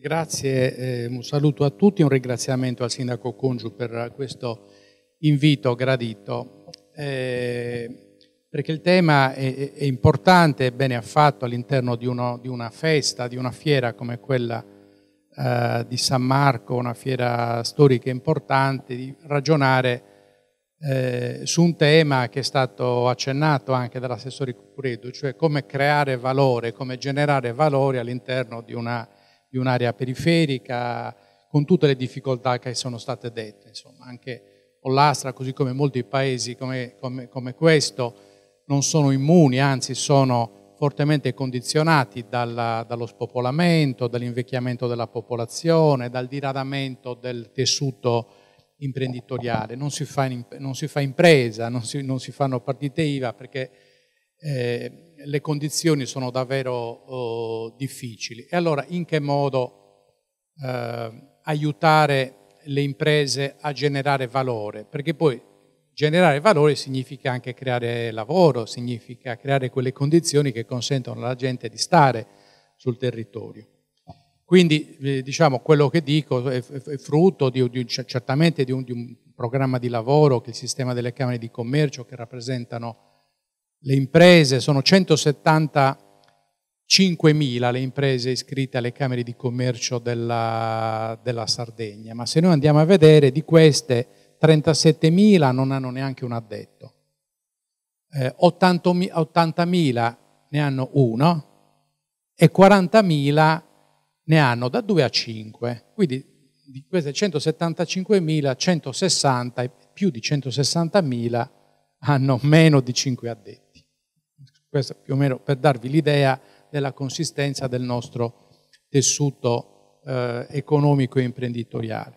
Grazie, eh, un saluto a tutti, un ringraziamento al Sindaco Congiu per questo invito gradito, eh, perché il tema è, è importante e bene affatto all'interno di, di, una festa, di una fiera come quella eh, di San Marco, una fiera storica importante, di ragionare eh, su un tema che è stato accennato anche dall'assessore Cucuredo, cioè come creare valore, come generare valore all'interno di una di un'area periferica, con tutte le difficoltà che sono state dette. Insomma, anche Pollastra, così come molti paesi come, come, come questo, non sono immuni, anzi sono fortemente condizionati dalla, dallo spopolamento, dall'invecchiamento della popolazione, dal diradamento del tessuto imprenditoriale. Non si fa, non si fa impresa, non si, non si, fanno partite IVA perché... Eh, le condizioni sono davvero eh, difficili. E allora in che modo eh, aiutare le imprese a generare valore? Perché poi generare valore significa anche creare lavoro, significa creare quelle condizioni che consentono alla gente di stare sul territorio. Quindi eh, diciamo, quello che dico è, è frutto di, di, certamente di un, di un programma di lavoro che il sistema delle Camere di Commercio che rappresentano le imprese, sono 175.000 le imprese iscritte alle Camere di Commercio della, della Sardegna, ma se noi andiamo a vedere di queste 37.000 non hanno neanche un addetto, eh, 80.000 ne hanno uno e 40.000 ne hanno da 2 a 5, quindi di queste 175.000, 160 e più di 160.000 hanno meno di 5 addetti. Questo più o meno per darvi l'idea della consistenza del nostro tessuto eh, economico e imprenditoriale.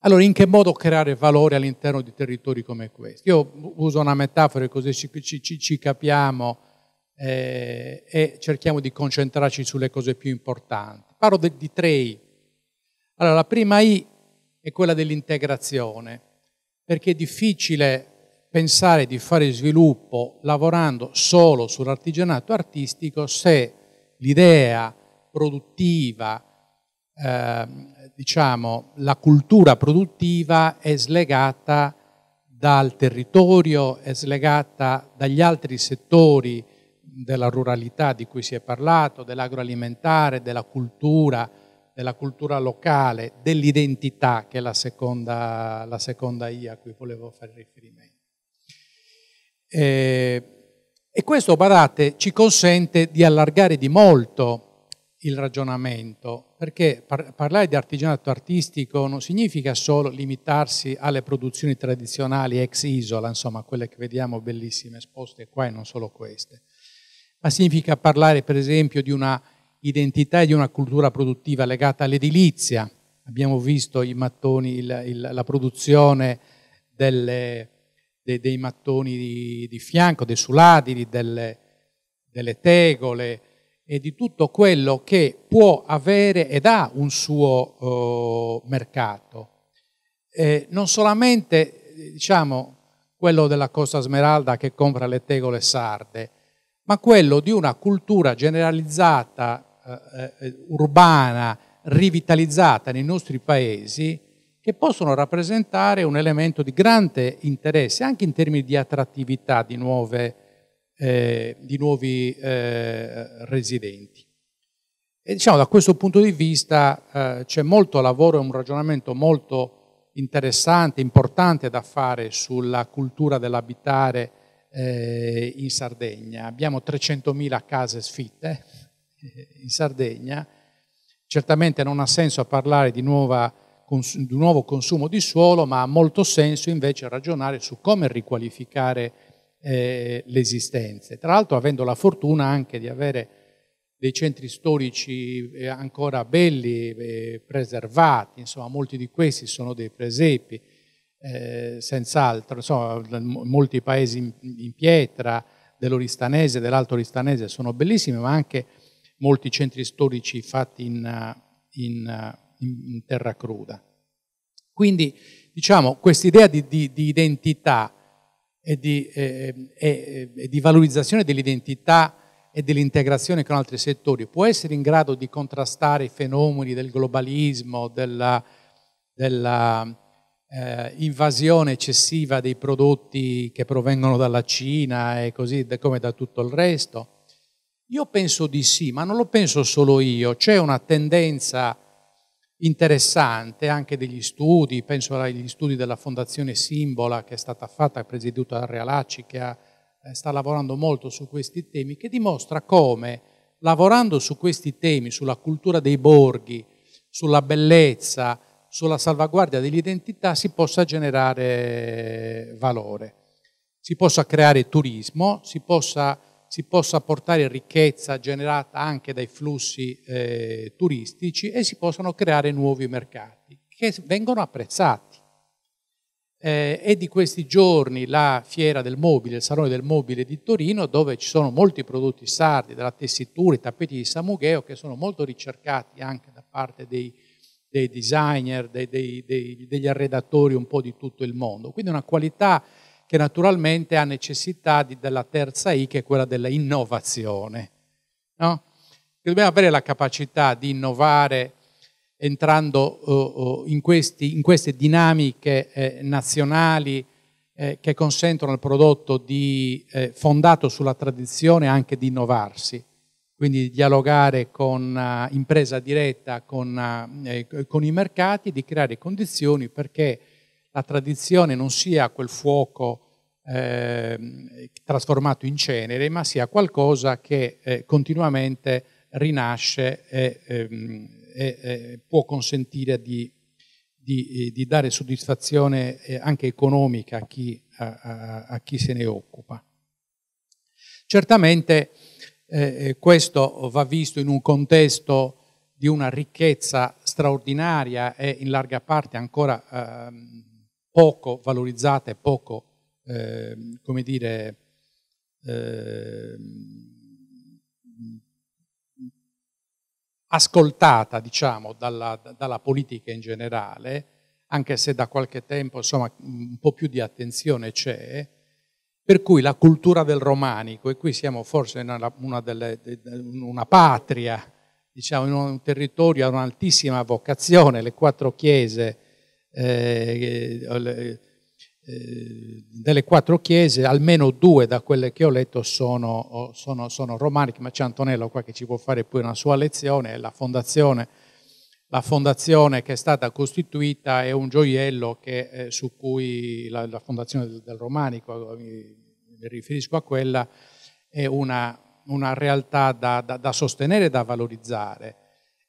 Allora, in che modo creare valore all'interno di territori come questi? Io uso una metafora così ci, ci, ci capiamo eh, e cerchiamo di concentrarci sulle cose più importanti. Parlo de, di tre I. Allora, la prima I è quella dell'integrazione, perché è difficile pensare di fare sviluppo lavorando solo sull'artigianato artistico se l'idea produttiva, eh, diciamo, la cultura produttiva è slegata dal territorio, è slegata dagli altri settori della ruralità di cui si è parlato, dell'agroalimentare, della cultura, della cultura locale, dell'identità, che è la seconda, la seconda I a cui volevo fare riferimento. Eh, e questo, badate, ci consente di allargare di molto il ragionamento, perché par parlare di artigianato artistico non significa solo limitarsi alle produzioni tradizionali ex isola, insomma, quelle che vediamo bellissime esposte qua e non solo queste, ma significa parlare per esempio di una identità e di una cultura produttiva legata all'edilizia. Abbiamo visto i mattoni, il, il, la produzione delle, dei, dei mattoni di, di, fianco, dei suladili, delle, delle tegole e di tutto quello che può avere ed ha un suo eh, mercato. Eh, non solamente diciamo, quello della Costa Smeralda che compra le tegole sarde, ma quello di una cultura generalizzata, eh, eh urbana, rivitalizzata nei nostri paesi, che possono rappresentare un elemento di grande interesse anche in termini di attrattività di, nuove, eh, di nuovi eh, residenti. E diciamo da questo punto di vista eh, c'è molto lavoro e un ragionamento molto interessante, importante da fare sulla cultura dell'abitare eh, in Sardegna. Abbiamo 300.000 case sfitte eh, in Sardegna, certamente non ha senso parlare di nuova di nuovo consumo di suolo, ma ha molto senso invece ragionare su come riqualificare eh, le esistenze. Tra l'altro avendo la fortuna anche di avere dei centri storici eh, ancora belli, eh, preservati, insomma molti di questi sono dei presepi, eh, senz'altro, insomma molti paesi in, in pietra dell'Oristanese e dell'Alto Oristanese sono bellissimi, ma anche molti centri storici fatti in, in in, in terra cruda. Quindi, diciamo, quest'idea di, di, di, identità e di, eh, e, e di valorizzazione dell'identità e dell'integrazione con altri settori può essere in grado di contrastare i fenomeni del globalismo, della, della eh, invasione eccessiva dei prodotti che provengono dalla Cina e così come da tutto il resto? Io penso di sì, ma non lo penso solo io, c'è una tendenza interessante anche degli studi, penso agli studi della Fondazione Simbola che è stata fatta, presieduta da Realacci, che ha, eh, sta lavorando molto su questi temi, che dimostra come lavorando su questi temi, sulla cultura dei borghi, sulla bellezza, sulla salvaguardia dell'identità, si possa generare valore, si possa creare turismo, si possa si possa portare ricchezza generata anche dai flussi eh, turistici e si possano creare nuovi mercati che vengono apprezzati. Eh, è di questi giorni la fiera del mobile, il salone del mobile di Torino, dove ci sono molti prodotti sardi, della tessitura, i tappeti di Samugheo, che sono molto ricercati anche da parte dei, dei designer, dei, dei, degli arredatori un po' di tutto il mondo. Quindi una qualità che naturalmente ha necessità di, della terza I, che è quella dell'innovazione. No? Dobbiamo avere la capacità di innovare entrando uh, in, questi, in, queste dinamiche eh, nazionali eh, che consentono al prodotto di, eh, fondato sulla tradizione anche di innovarsi, quindi di dialogare con uh, impresa diretta, con, uh, con, i mercati, di creare condizioni perché la tradizione non sia quel fuoco eh, trasformato in cenere, ma sia qualcosa che eh, continuamente rinasce e, ehm, e, e può consentire di, di, eh, di, dare soddisfazione eh, anche economica a chi, a, a, a chi se ne occupa. Certamente eh, eh, questo va visto in un contesto di una ricchezza straordinaria e in larga parte ancora ehm, poco valorizzate, poco, eh, come dire, eh, ascoltata diciamo, dalla, dalla, politica in generale, anche se da qualche tempo insomma, un po' più di attenzione c'è, per cui la cultura del romanico, e qui siamo forse una, una, delle, una patria, diciamo, in un territorio a un'altissima vocazione, le quattro chiese, eh, eh, delle quattro chiese, almeno due da quelle che ho letto sono, oh, sono, sono romaniche, ma c'è Antonello qua che ci può fare poi una sua lezione, la fondazione, la fondazione che è stata costituita è un gioiello che, eh, su cui la, la fondazione del, del, romanico, eh, mi, riferisco a quella, è una, una realtà da, da, da sostenere e da valorizzare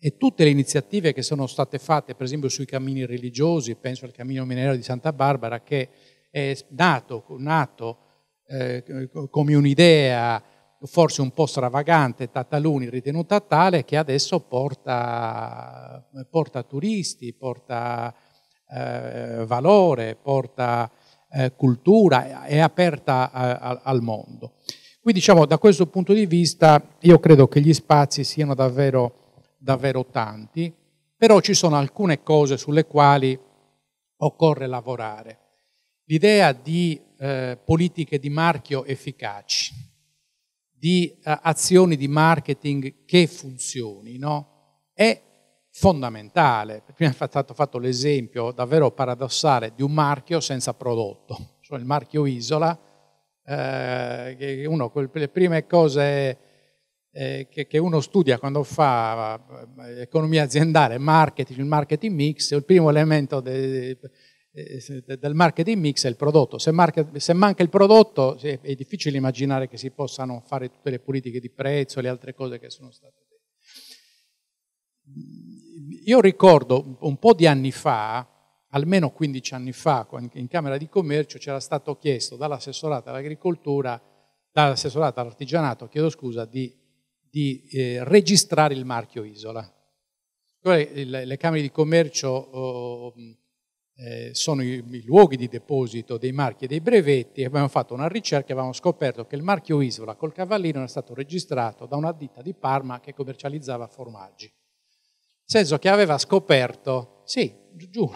e tutte le iniziative che sono state fatte, per esempio sui cammini religiosi, penso al cammino minero di Santa Barbara, che è nato, nato eh, come un'idea forse un po' stravagante, Tataluni ritenuta tale, che adesso porta, porta turisti, porta eh, valore, porta eh, cultura, è aperta a, a, al mondo. Quindi diciamo da questo punto di vista io credo che gli spazi siano davvero davvero tanti, però ci sono alcune cose sulle quali occorre lavorare. L'idea di eh, politiche di marchio efficaci, di eh, azioni di marketing che funzionino, è fondamentale. Prima è stato fatto l'esempio davvero paradossale di un marchio senza prodotto, cioè il marchio Isola, eh, uno con prime cose eh, che, uno studia quando fa eh, economia aziendale, marketing, il marketing mix, il primo elemento eh, del marketing mix è il prodotto. Se, manca il prodotto è, difficile immaginare che si possano fare tutte le politiche di prezzo e le altre cose che sono state dette. Io ricordo un po' di anni fa, almeno 15 anni fa, in Camera di Commercio c'era stato chiesto dall'assessorato all'agricoltura, dall'assessorato all'artigianato, chiedo scusa, di di eh, registrare il marchio Isola. Le, le Camere di Commercio oh, mm, eh, sono i, i, luoghi di deposito dei marchi e dei brevetti. Abbiamo fatto una ricerca e abbiamo scoperto che il marchio Isola col cavallino era stato registrato da una ditta di Parma che commercializzava formaggi. Nel senso che aveva scoperto, sì, giù,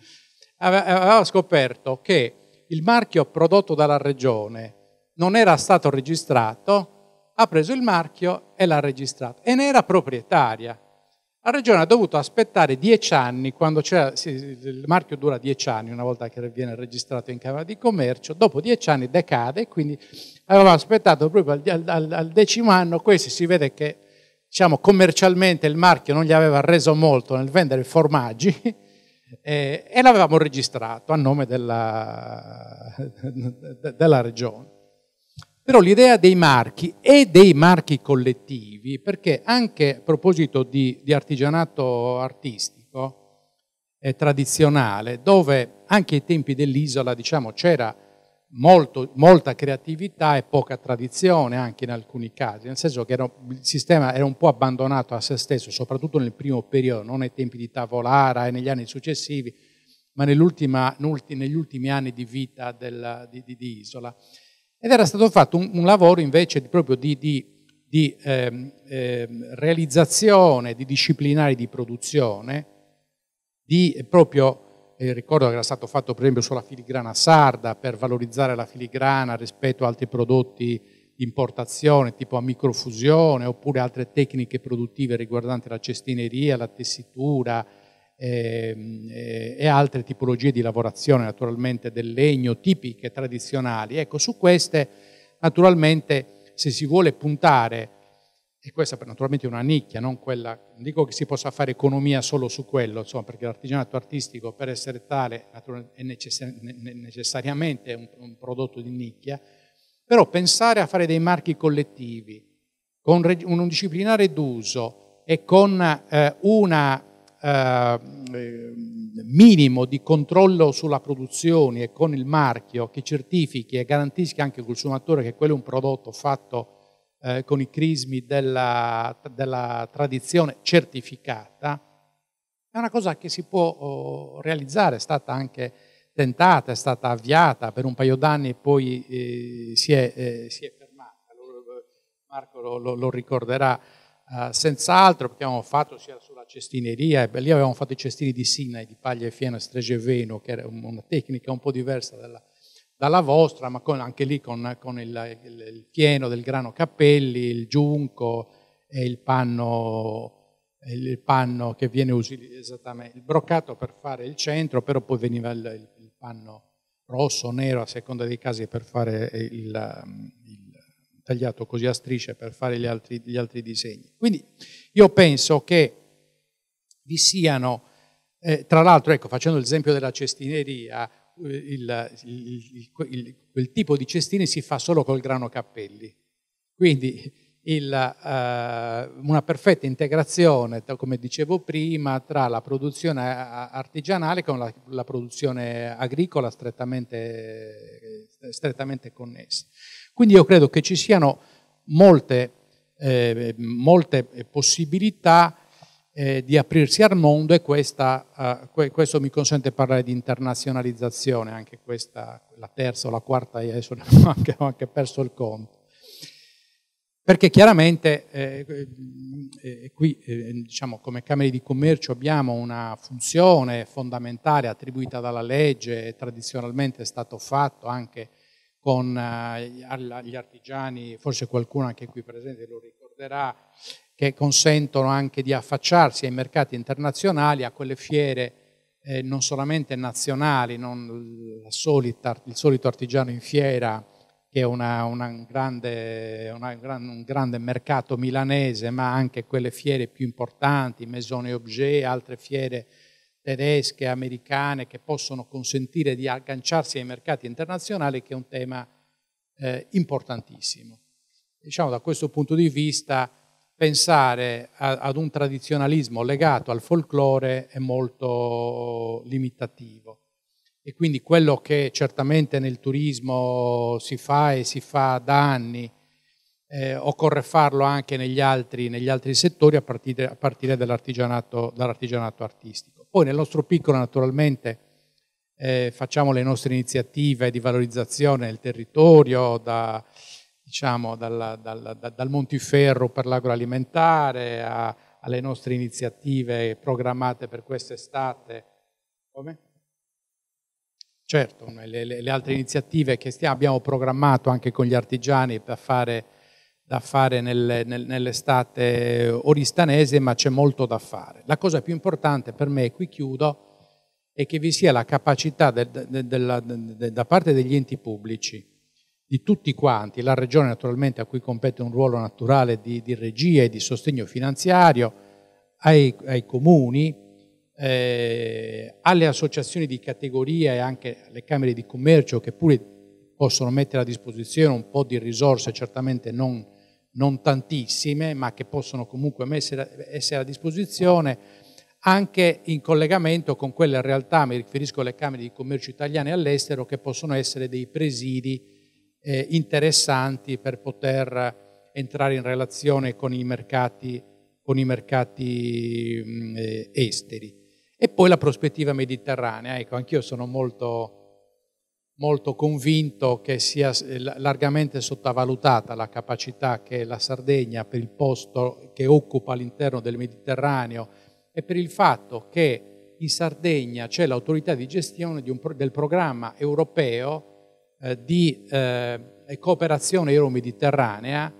aveva scoperto che il marchio prodotto dalla regione non era stato registrato ha preso il marchio e l'ha registrato e ne era proprietaria. La regione ha dovuto aspettare dieci anni, quando sì, il marchio dura dieci anni una volta che viene registrato in Camera di Commercio, dopo dieci anni decade, quindi avevamo aspettato proprio al, al, al decimo anno, questi si vede che diciamo, commercialmente il marchio non gli aveva reso molto nel vendere formaggi eh, e l'avevamo registrato a nome della, della regione. Però l'idea dei marchi e dei marchi collettivi, perché anche a proposito di, di artigianato artistico eh, tradizionale, dove anche ai tempi dell'isola diciamo, c'era molta creatività e poca tradizione anche in alcuni casi, nel senso che era, il sistema era un po' abbandonato a se stesso, soprattutto nel primo periodo, non ai tempi di Tavolara e negli anni successivi, ma negli ultimi anni di vita dell'isola. Di, di, di ed era stato fatto un, un lavoro invece di, proprio di, di, di ehm, ehm, realizzazione di disciplinari di produzione, di eh, proprio, eh, ricordo che era stato fatto per esempio sulla filigrana sarda per valorizzare la filigrana rispetto ad altri prodotti di importazione tipo a microfusione oppure altre tecniche produttive riguardanti la cestineria, la tessitura, e, ehm, eh, e altre tipologie di lavorazione naturalmente del legno tipiche, tradizionali. Ecco, su queste naturalmente se si vuole puntare, e questa naturalmente è una nicchia, non quella, non dico che si possa fare economia solo su quello, insomma, perché l'artigianato artistico per essere tale è necessariamente un, un prodotto di nicchia, però pensare a fare dei marchi collettivi con un disciplinare d'uso e con eh, una Ehm, minimo di controllo sulla produzione e con il marchio che certifichi e garantisca anche al consumatore che quello è un prodotto fatto eh, con i crismi della, della, tradizione certificata, è una cosa che si può oh, realizzare, è stata anche tentata, è stata avviata per un paio d'anni e poi eh, si, è, eh, si, è, fermata. Marco lo, lo, lo ricorderà eh, senz'altro, perché abbiamo fatto sia su alla cestineria, e lì avevamo fatto i cestini di Sinai, di paglia e fiena, strege e veno, che era una tecnica un po' diversa dalla, dalla vostra, ma con, anche lì con, con il, il, il, fieno del grano capelli, il giunco e il panno, il panno che viene usato esattamente, il broccato per fare il centro, però poi veniva il, il panno rosso o nero a seconda dei casi per fare il, tagliato così a strisce per fare gli altri, gli altri disegni. Quindi io penso che vi siano, eh, tra l'altro ecco, facendo l'esempio della cestineria, eh, il, il, il, quel tipo di cestine si fa solo col grano cappelli, quindi eh, una perfetta integrazione, come dicevo prima, tra la produzione artigianale con la, la produzione agricola strettamente, eh, strettamente connessa. Quindi io credo che ci siano molte, eh, molte possibilità eh, di aprirsi al mondo e questa, eh, questo mi consente di parlare di internazionalizzazione, anche questa, la terza o la quarta, eh, adesso ne ho anche, ho anche perso il conto. Perché chiaramente eh, eh, eh qui, diciamo, come Camere di Commercio abbiamo una funzione fondamentale attribuita dalla legge e tradizionalmente è stato fatto anche con gli artigiani, forse qualcuno anche qui presente lo ricorderà, che consentono anche di affacciarsi ai mercati internazionali, a quelle fiere eh, non solamente nazionali, non solita, il solito artigiano in fiera che è una, una grande, una, un grande mercato milanese, ma anche quelle fiere più importanti, Maison et Objet, altre fiere tedesche, americane, che possono consentire di agganciarsi ai mercati internazionali, che è un tema eh, importantissimo. Diciamo da questo punto di vista pensare a, ad un tradizionalismo legato al folklore è molto limitativo. E quindi quello che certamente nel turismo si fa e si fa da anni, eh, occorre farlo anche negli altri, negli altri settori a partire, a partire dall'artigianato, dall artistico. Poi nel nostro piccolo naturalmente eh, facciamo le nostre iniziative di valorizzazione del territorio, da, diciamo, dal, dal, dal Montiferro per l'agroalimentare a, alle nostre iniziative programmate per quest'estate. Come? Certo, le, le, altre iniziative che stiamo, abbiamo programmato anche con gli artigiani da fare, da fare nel, nel, nell'estate oristanese, ma c'è molto da fare. La cosa più importante per me, e qui chiudo, è che vi sia la capacità de, de, de, da parte degli enti pubblici di tutti quanti, la Regione naturalmente a cui compete un ruolo naturale di, di regia e di sostegno finanziario, ai, ai comuni, eh, alle associazioni di categoria e anche alle Camere di Commercio che pure possono mettere a disposizione un po' di risorse, certamente non, non tantissime, ma che possono comunque messere, essere a disposizione, anche in collegamento con quelle realtà, mi riferisco alle Camere di Commercio italiane all'estero, che possono essere dei presidi eh, interessanti per poter entrare in relazione con i mercati, con i mercati mm, eh, esteri. E poi la prospettiva mediterranea, ecco, anch'io sono molto, molto convinto che sia eh, largamente sottovalutata la capacità che la Sardegna per il posto che occupa all'interno del Mediterraneo e per il fatto che in Sardegna c'è l'autorità di gestione di un, del programma europeo eh, di eh, cooperazione euro-mediterranea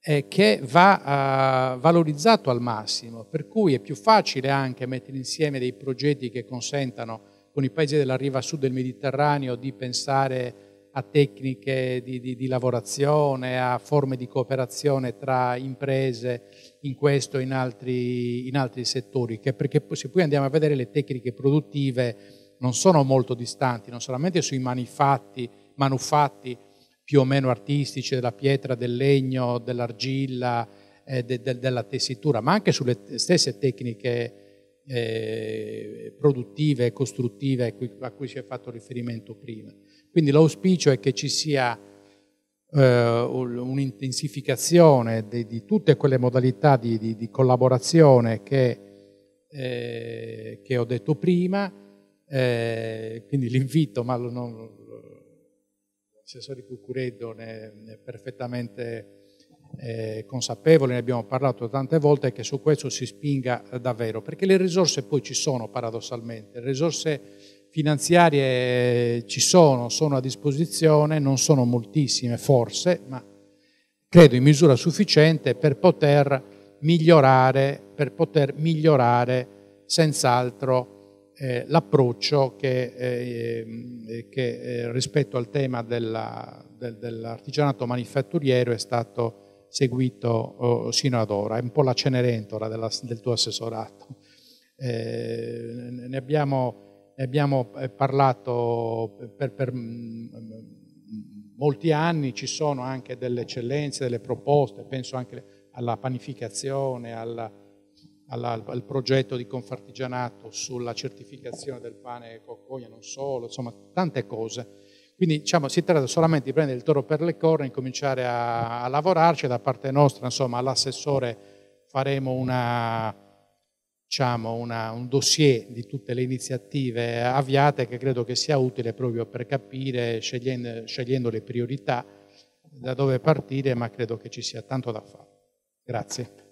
eh, che va valorizzato al massimo, per cui è più facile anche mettere insieme dei progetti che consentano con i paesi della riva sud del Mediterraneo di pensare a tecniche di, di, di lavorazione, a forme di cooperazione tra imprese in questo e in altri, in altri settori, che perché se poi andiamo a vedere le tecniche produttive non sono molto distanti, non solamente sui manifatti, manufatti più o meno artistici, della pietra, del legno, dell'argilla, eh, de, de, della tessitura, ma anche sulle stesse tecniche eh, produttive e costruttive a cui si è fatto riferimento prima. Quindi l'auspicio è che ci sia eh, un'intensificazione di, di, tutte quelle modalità di, di, di collaborazione che, eh, che, ho detto prima, eh, quindi l'invito, ma non, l'assessore Cucureddo ne, ne è perfettamente eh, consapevole, ne abbiamo parlato tante volte, che su questo si spinga eh, davvero, perché le risorse poi ci sono paradossalmente, le risorse finanziarie eh, ci sono, sono a disposizione, non sono moltissime forse, ma credo in misura sufficiente per poter migliorare, per poter migliorare senz'altro eh, l'approccio che, eh, eh che eh, rispetto al tema della, del, dell'artigianato manifatturiero è stato seguito oh, sino ad ora, è un po' la cenerentola della, del tuo assessorato. Eh, ne abbiamo, ne, abbiamo, parlato per, per mm, mm, molti anni ci sono anche delle eccellenze, delle proposte, penso anche alla panificazione, alla, alla, al progetto di Confartigianato sulla certificazione del pane coccoia, non solo, insomma tante cose. Quindi diciamo, si tratta solamente di prendere il toro per le corna e cominciare a, a lavorarci da parte nostra, insomma all'assessore faremo una, diciamo, una, un dossier di tutte le iniziative avviate che credo che sia utile proprio per capire, scegliendo, scegliendo le priorità, da dove partire, ma credo che ci sia tanto da fare. Grazie.